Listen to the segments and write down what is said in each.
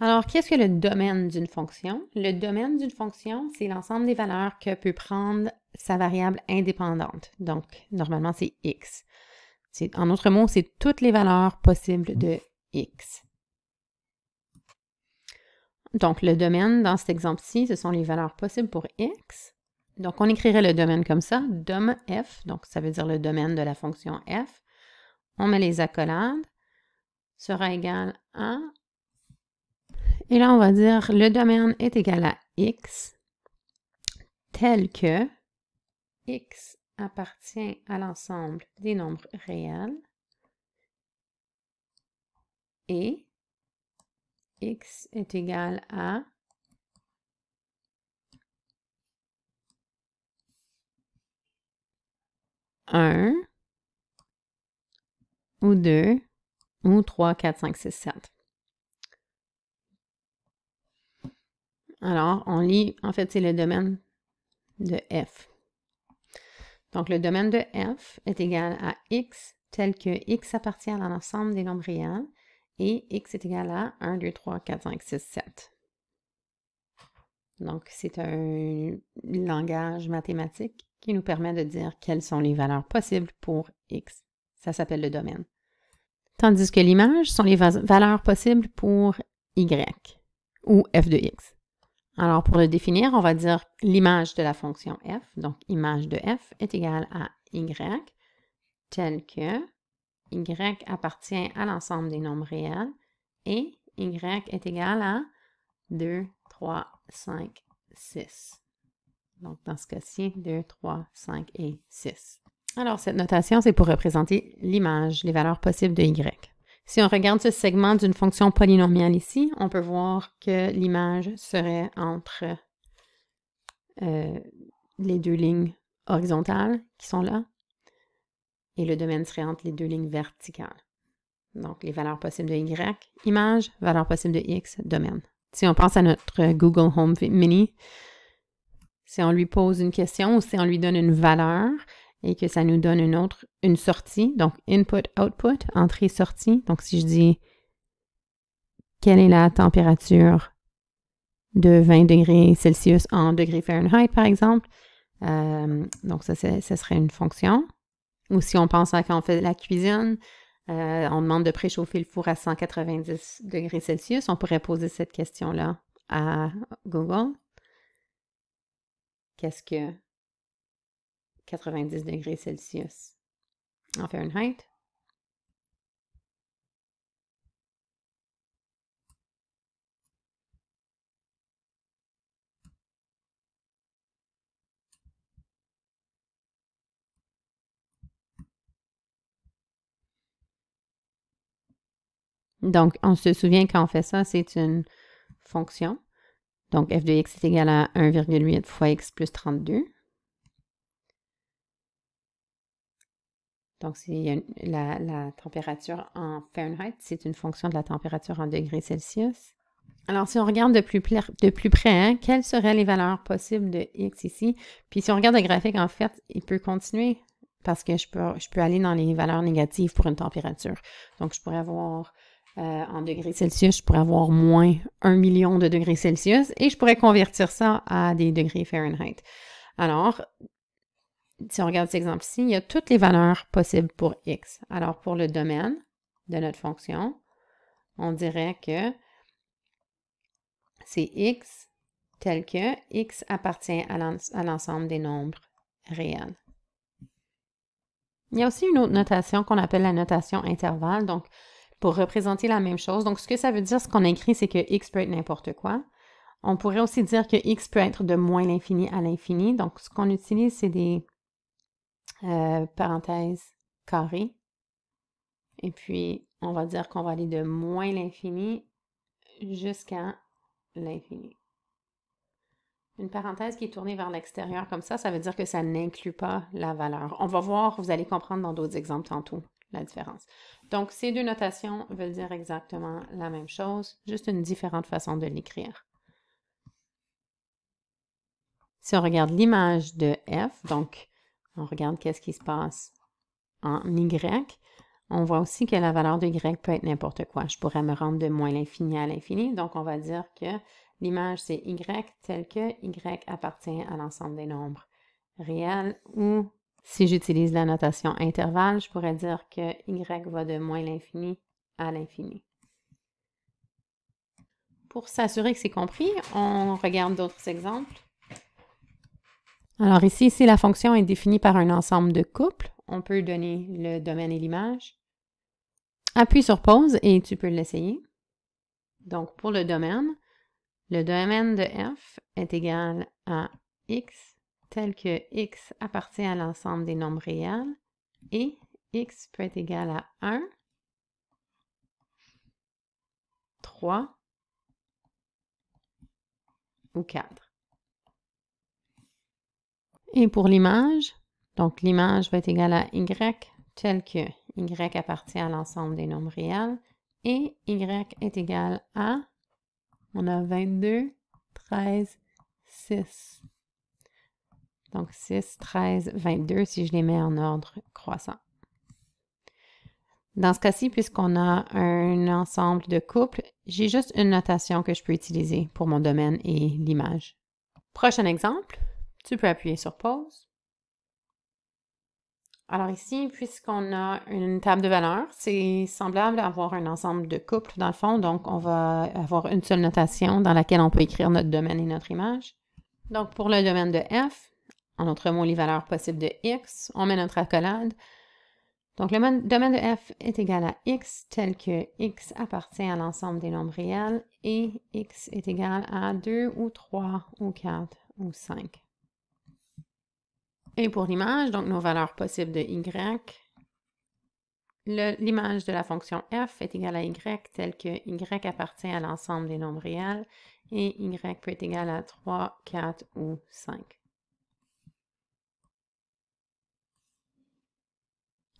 Alors, qu'est-ce que le domaine d'une fonction? Le domaine d'une fonction, c'est l'ensemble des valeurs que peut prendre sa variable indépendante. Donc, normalement, c'est x. En autre mot, c'est toutes les valeurs possibles de x. Donc, le domaine, dans cet exemple-ci, ce sont les valeurs possibles pour x. Donc, on écrirait le domaine comme ça, dom f, donc ça veut dire le domaine de la fonction f. On met les accolades, sera égal à et là, on va dire le domaine est égal à x tel que x appartient à l'ensemble des nombres réels et x est égal à 1 ou 2 ou 3, 4, 5, 6, 7. Alors, on lit, en fait, c'est le domaine de f. Donc, le domaine de f est égal à x tel que x appartient à l'ensemble des nombres réels et x est égal à 1, 2, 3, 4, 5, 6, 7. Donc, c'est un langage mathématique qui nous permet de dire quelles sont les valeurs possibles pour x. Ça s'appelle le domaine. Tandis que l'image sont les valeurs possibles pour y ou f de x. Alors, pour le définir, on va dire l'image de la fonction f. Donc, image de f est égale à y, tel que y appartient à l'ensemble des nombres réels et y est égal à 2, 3, 5, 6. Donc, dans ce cas-ci, 2, 3, 5 et 6. Alors, cette notation, c'est pour représenter l'image, les valeurs possibles de y. Si on regarde ce segment d'une fonction polynomiale ici, on peut voir que l'image serait entre euh, les deux lignes horizontales qui sont là, et le domaine serait entre les deux lignes verticales. Donc, les valeurs possibles de Y, image, valeurs possibles de X, domaine. Si on pense à notre Google Home Mini, si on lui pose une question ou si on lui donne une valeur, et que ça nous donne une autre, une sortie, donc input-output, entrée-sortie. Donc si je dis quelle est la température de 20 degrés Celsius en degrés Fahrenheit, par exemple, euh, donc ça, serait une fonction. Ou si on pense à quand on fait la cuisine, euh, on demande de préchauffer le four à 190 degrés Celsius, on pourrait poser cette question-là à Google. Qu'est-ce que 90 degrés Celsius. En Fahrenheit, Donc, on se souvient quand on fait ça, c'est une fonction. Donc, f de x est égal à 1,8 fois x plus 32. Donc, la, la température en Fahrenheit, c'est une fonction de la température en degrés Celsius. Alors, si on regarde de plus, de plus près, hein, quelles seraient les valeurs possibles de x ici? Puis, si on regarde le graphique, en fait, il peut continuer parce que je peux, aller dans les valeurs négatives pour une température. Donc, je pourrais avoir euh, en degrés Celsius, je pourrais avoir moins 1 million de degrés Celsius et je pourrais convertir ça à des degrés Fahrenheit. Alors, si on regarde cet exemple-ci, il y a toutes les valeurs possibles pour x. Alors, pour le domaine de notre fonction, on dirait que c'est x tel que x appartient à l'ensemble des nombres réels. Il y a aussi une autre notation qu'on appelle la notation intervalle, donc pour représenter la même chose. Donc, ce que ça veut dire, ce qu'on écrit, c'est que x peut être n'importe quoi. On pourrait aussi dire que x peut être de moins l'infini à l'infini. Donc, ce qu'on utilise, c'est des euh, parenthèse, carré. Et puis, on va dire qu'on va aller de moins l'infini jusqu'à l'infini. Une parenthèse qui est tournée vers l'extérieur comme ça, ça veut dire que ça n'inclut pas la valeur. On va voir, vous allez comprendre dans d'autres exemples tantôt la différence. Donc, ces deux notations veulent dire exactement la même chose, juste une différente façon de l'écrire. Si on regarde l'image de f, donc on regarde qu'est-ce qui se passe en Y. On voit aussi que la valeur de Y peut être n'importe quoi. Je pourrais me rendre de moins l'infini à l'infini. Donc, on va dire que l'image, c'est Y tel que Y appartient à l'ensemble des nombres réels. Ou, si j'utilise la notation intervalle, je pourrais dire que Y va de moins l'infini à l'infini. Pour s'assurer que c'est compris, on regarde d'autres exemples. Alors ici, si la fonction est définie par un ensemble de couples, on peut donner le domaine et l'image. Appuie sur pause et tu peux l'essayer. Donc pour le domaine, le domaine de f est égal à x tel que x appartient à l'ensemble des nombres réels et x peut être égal à 1, 3 ou 4. Et pour l'image, donc l'image va être égale à y tel que y appartient à l'ensemble des nombres réels et y est égal à, on a 22, 13, 6. Donc 6, 13, 22 si je les mets en ordre croissant. Dans ce cas-ci, puisqu'on a un ensemble de couples, j'ai juste une notation que je peux utiliser pour mon domaine et l'image. Prochain exemple, tu peux appuyer sur pause. Alors ici, puisqu'on a une table de valeurs, c'est semblable à avoir un ensemble de couples dans le fond, donc on va avoir une seule notation dans laquelle on peut écrire notre domaine et notre image. Donc pour le domaine de F, en autre mot, les valeurs possibles de X, on met notre accolade. Donc le domaine de F est égal à X tel que X appartient à l'ensemble des nombres réels et X est égal à 2 ou 3 ou 4 ou 5. Et pour l'image, donc nos valeurs possibles de y, l'image de la fonction f est égale à y telle que y appartient à l'ensemble des nombres réels et y peut être égal à 3, 4 ou 5.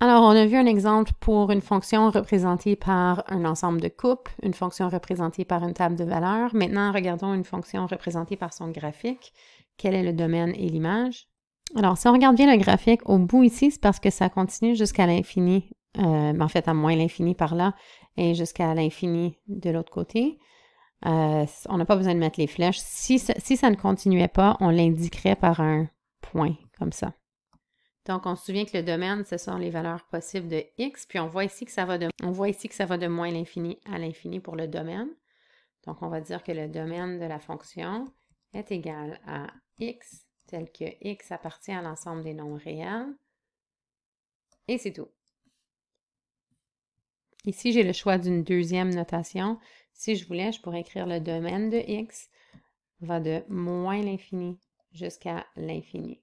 Alors, on a vu un exemple pour une fonction représentée par un ensemble de coupes, une fonction représentée par une table de valeurs. Maintenant, regardons une fonction représentée par son graphique. Quel est le domaine et l'image? Alors, si on regarde bien le graphique, au bout ici, c'est parce que ça continue jusqu'à l'infini, euh, en fait, à moins l'infini par là, et jusqu'à l'infini de l'autre côté. Euh, on n'a pas besoin de mettre les flèches. Si ça, ne continuait pas, on l'indiquerait par un point, comme ça. Donc, on se souvient que le domaine, ce sont les valeurs possibles de x, puis on voit ici que ça va on voit ici que ça va de moins l'infini à l'infini pour le domaine. Donc, on va dire que le domaine de la fonction est égal à x tel que x appartient à l'ensemble des nombres réels. Et c'est tout. Ici, j'ai le choix d'une deuxième notation. Si je voulais, je pourrais écrire le domaine de x va de moins l'infini jusqu'à l'infini.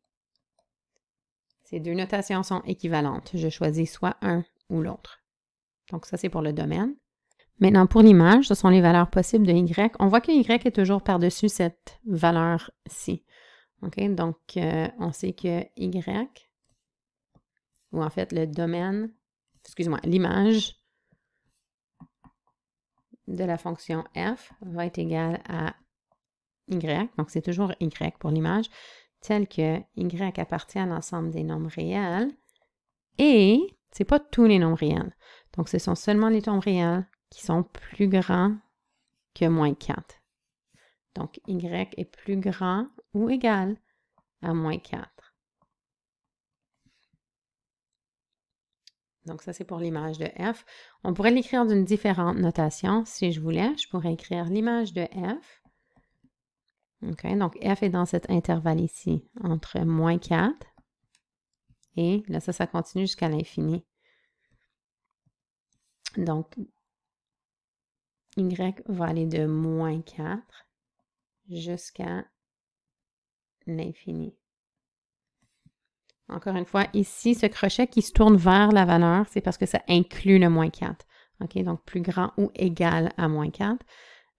Ces deux notations sont équivalentes. Je choisis soit un ou l'autre. Donc ça, c'est pour le domaine. Maintenant, pour l'image, ce sont les valeurs possibles de y. On voit que y est toujours par-dessus cette valeur-ci. OK? Donc, euh, on sait que Y, ou en fait le domaine, excuse-moi, l'image de la fonction f va être égale à y, donc c'est toujours y pour l'image, tel que y appartient à l'ensemble des nombres réels et c'est pas tous les nombres réels. Donc ce sont seulement les nombres réels qui sont plus grands que moins 4. Donc y est plus grand ou égal à moins 4. Donc ça, c'est pour l'image de f. On pourrait l'écrire d'une différente notation si je voulais. Je pourrais écrire l'image de f. OK, donc f est dans cet intervalle ici, entre moins 4 et là, ça, ça continue jusqu'à l'infini. Donc, y va aller de moins 4 jusqu'à l'infini. Encore une fois, ici, ce crochet qui se tourne vers la valeur, c'est parce que ça inclut le moins 4. OK, donc plus grand ou égal à moins 4,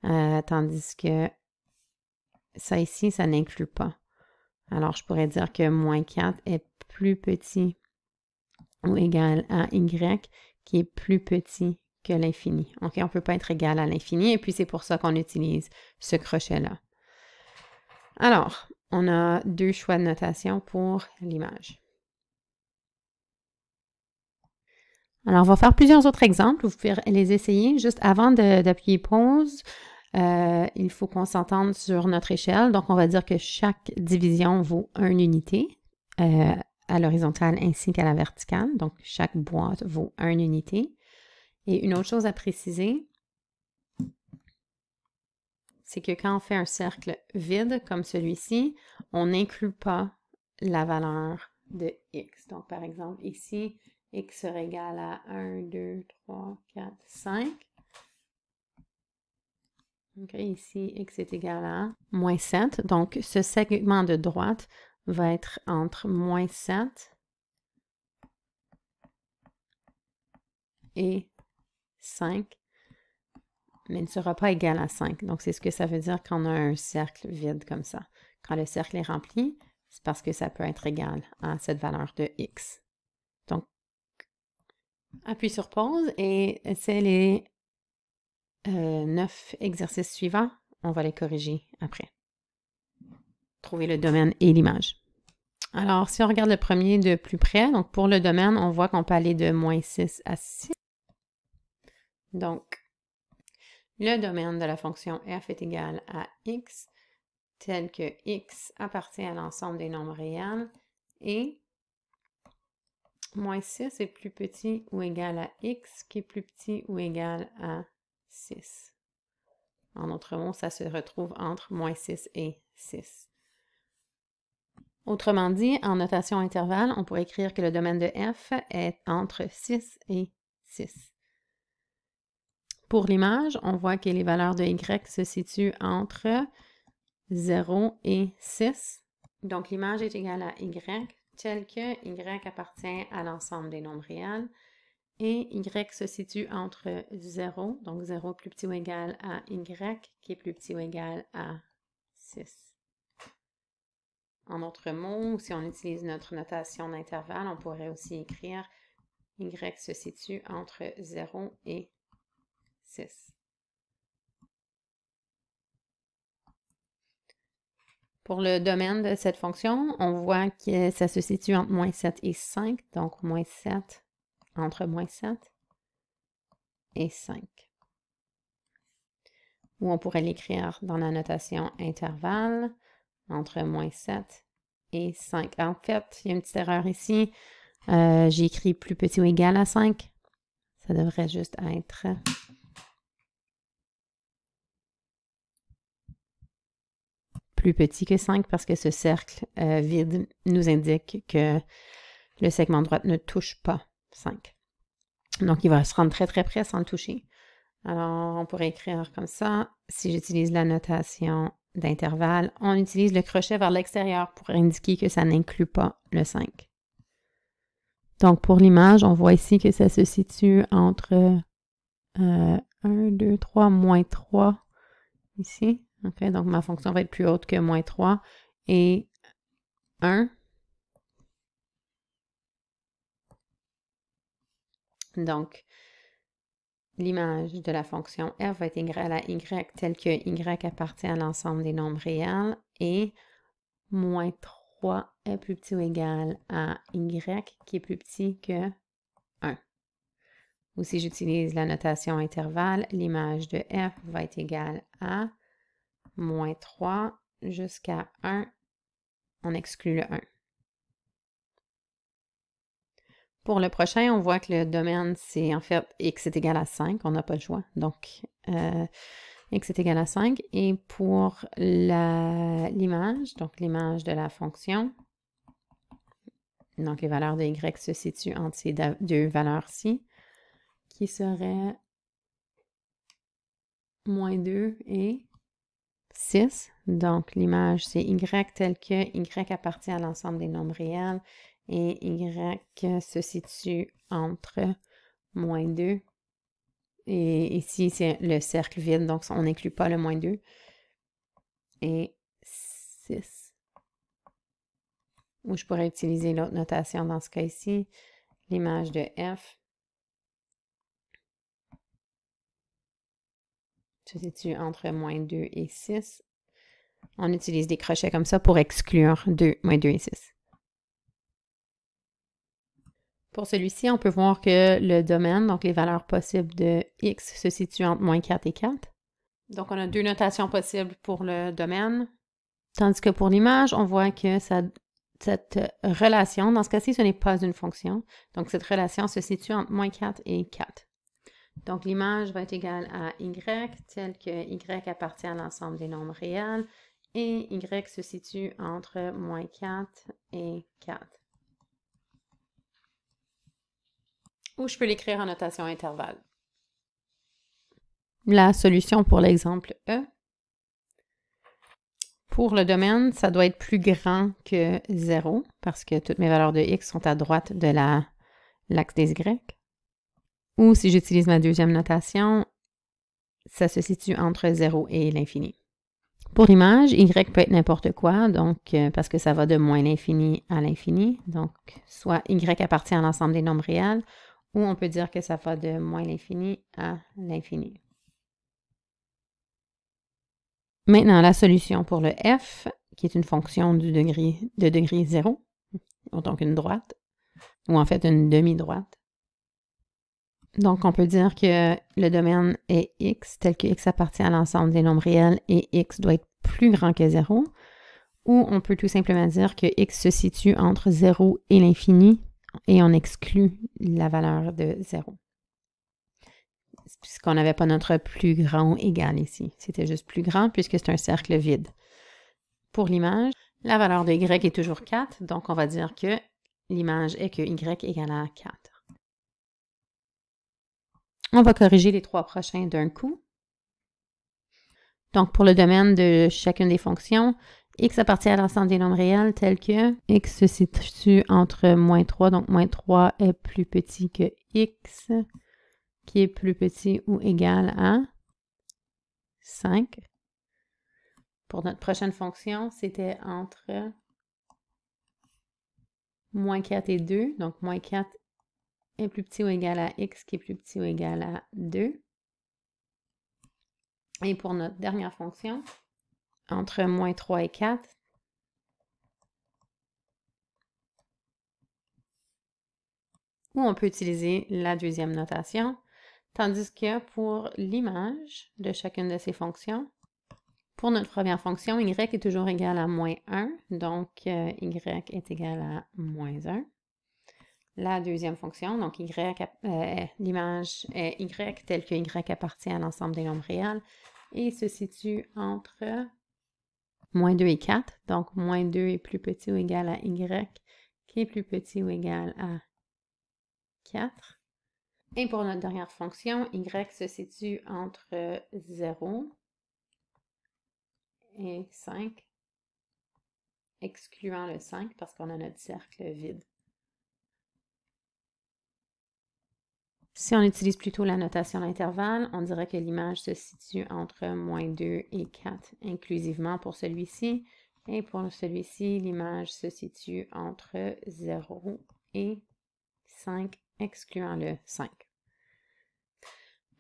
euh, tandis que ça ici, ça n'inclut pas. Alors, je pourrais dire que moins 4 est plus petit ou égal à y, qui est plus petit que l'infini. OK, on ne peut pas être égal à l'infini, et puis c'est pour ça qu'on utilise ce crochet-là. Alors, on a deux choix de notation pour l'image. Alors, on va faire plusieurs autres exemples. Vous pouvez les essayer. Juste avant d'appuyer pause, euh, il faut qu'on s'entende sur notre échelle. Donc, on va dire que chaque division vaut une unité euh, à l'horizontale ainsi qu'à la verticale. Donc, chaque boîte vaut une unité. Et une autre chose à préciser, c'est que quand on fait un cercle vide comme celui-ci, on n'inclut pas la valeur de x. Donc, par exemple, ici, x serait égal à 1, 2, 3, 4, 5. ici, x est égal à moins 7. Donc, ce segment de droite va être entre moins 7 et 5 mais ne sera pas égal à 5. Donc, c'est ce que ça veut dire quand on a un cercle vide comme ça. Quand le cercle est rempli, c'est parce que ça peut être égal à cette valeur de x. Donc, appuie sur pause et c'est les euh, neuf 9 exercices suivants. On va les corriger après. Trouver le domaine et l'image. Alors, si on regarde le premier de plus près, donc pour le domaine, on voit qu'on peut aller de moins 6 à 6. Donc, le domaine de la fonction f est égal à x, tel que x appartient à l'ensemble des nombres réels, et moins 6 est plus petit ou égal à x, qui est plus petit ou égal à 6. En d'autres mots, ça se retrouve entre moins 6 et 6. Autrement dit, en notation intervalle, on pourrait écrire que le domaine de f est entre 6 et 6. Pour l'image, on voit que les valeurs de Y se situent entre 0 et 6. Donc l'image est égale à Y, tel que Y appartient à l'ensemble des nombres réels et Y se situe entre 0, donc 0 plus petit ou égal à Y, qui est plus petit ou égal à 6. En d'autres mots, si on utilise notre notation d'intervalle, on pourrait aussi écrire Y se situe entre 0 et 6. Pour le domaine de cette fonction, on voit que ça se situe entre moins 7 et 5, donc moins 7 entre moins 7 et 5. Ou on pourrait l'écrire dans la notation intervalle entre moins 7 et 5. Ah, en fait, il y a une petite erreur ici. Euh, j'écris J'ai écrit plus petit ou égal à 5. Ça devrait juste être plus petit que 5 parce que ce cercle euh, vide nous indique que le segment droite ne touche pas 5. Donc, il va se rendre très, très près sans le toucher. Alors, on pourrait écrire comme ça. Si j'utilise la notation d'intervalle, on utilise le crochet vers l'extérieur pour indiquer que ça n'inclut pas le 5. Donc, pour l'image, on voit ici que ça se situe entre 1, 2, 3, moins 3, ici, donc, ma fonction va être plus haute que moins 3 et 1. Donc, l'image de la fonction f va être égale à y telle que y appartient à l'ensemble des nombres réels et moins 3 est plus petit ou égal à y qui est plus petit que 1. Ou si j'utilise la notation intervalle, l'image de f va être égale à moins 3 jusqu'à 1, on exclut le 1. Pour le prochain, on voit que le domaine, c'est en fait x est égal à 5, on n'a pas le choix. Donc, euh, x est égal à 5. Et pour l'image, donc l'image de la fonction, donc les valeurs de y se situent entre ces deux valeurs-ci, qui seraient moins 2 et 6. Donc, l'image, c'est Y tel que Y appartient à l'ensemble des nombres réels et Y se situe entre moins 2. Et ici, c'est le cercle vide, donc on n'inclut pas le moins 2. Et 6. Ou je pourrais utiliser l'autre notation dans ce cas ici, l'image de F se situe entre moins 2 et 6. On utilise des crochets comme ça pour exclure 2, moins 2 et 6. Pour celui-ci, on peut voir que le domaine, donc les valeurs possibles de x, se situe entre moins 4 et 4. Donc, on a deux notations possibles pour le domaine. Tandis que pour l'image, on voit que cette relation, dans ce cas-ci, ce n'est pas une fonction. Donc, cette relation se situe entre moins 4 et 4. Donc, l'image va être égale à y, tel que y appartient à l'ensemble des nombres réels, et y se situe entre moins 4 et 4. Ou je peux l'écrire en notation intervalle. La solution pour l'exemple E. Pour le domaine, ça doit être plus grand que 0 parce que toutes mes valeurs de x sont à droite de l'axe des y. Ou si j'utilise ma deuxième notation, ça se situe entre 0 et l'infini. Pour l'image, y peut être n'importe quoi, donc euh, parce que ça va de moins l'infini à l'infini. Donc, soit y appartient à l'ensemble des nombres réels, ou on peut dire que ça va de moins l'infini à l'infini. Maintenant, la solution pour le f, qui est une fonction de degré 0, donc une droite, ou en fait une demi-droite. Donc, on peut dire que le domaine est x tel que x appartient à l'ensemble des nombres réels et x doit être plus grand que 0. Ou on peut tout simplement dire que x se situe entre 0 et l'infini et on exclut la valeur de 0. Puisqu'on n'avait pas notre plus grand égal ici. C'était juste plus grand puisque c'est un cercle vide. Pour l'image, la valeur de y est toujours 4, donc on va dire que l'image est que y égale à 4. On va corriger les trois prochains d'un coup. Donc, pour le domaine de chacune des fonctions, x appartient à l'ensemble des nombres réels tels que x se situe entre moins 3, donc moins 3 est plus petit que x, qui est plus petit ou égal à 5. Pour notre prochaine fonction, c'était entre moins 4 et 2, donc moins 4 est plus petit ou égal à x qui est plus petit ou égal à 2. Et pour notre dernière fonction, entre moins 3 et 4, où on peut utiliser la deuxième notation, tandis que pour l'image de chacune de ces fonctions, pour notre première fonction, y est toujours égal à moins 1, donc euh, y est égal à moins 1 la deuxième fonction, donc y, euh, l'image est y telle que y appartient à l'ensemble des nombres réels et se situe entre moins 2 et 4, donc moins 2 est plus petit ou égal à y qui est plus petit ou égal à 4. Et pour notre dernière fonction, y se situe entre 0 et 5, excluant le 5 parce qu'on a notre cercle vide. Si on utilise plutôt la notation d'intervalle, on dirait que l'image se situe entre moins 2 et 4 inclusivement pour celui-ci. Et pour celui-ci, l'image se situe entre 0 et 5, excluant le 5.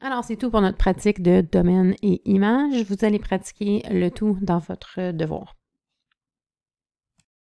Alors, c'est tout pour notre pratique de domaine et image. Vous allez pratiquer le tout dans votre devoir.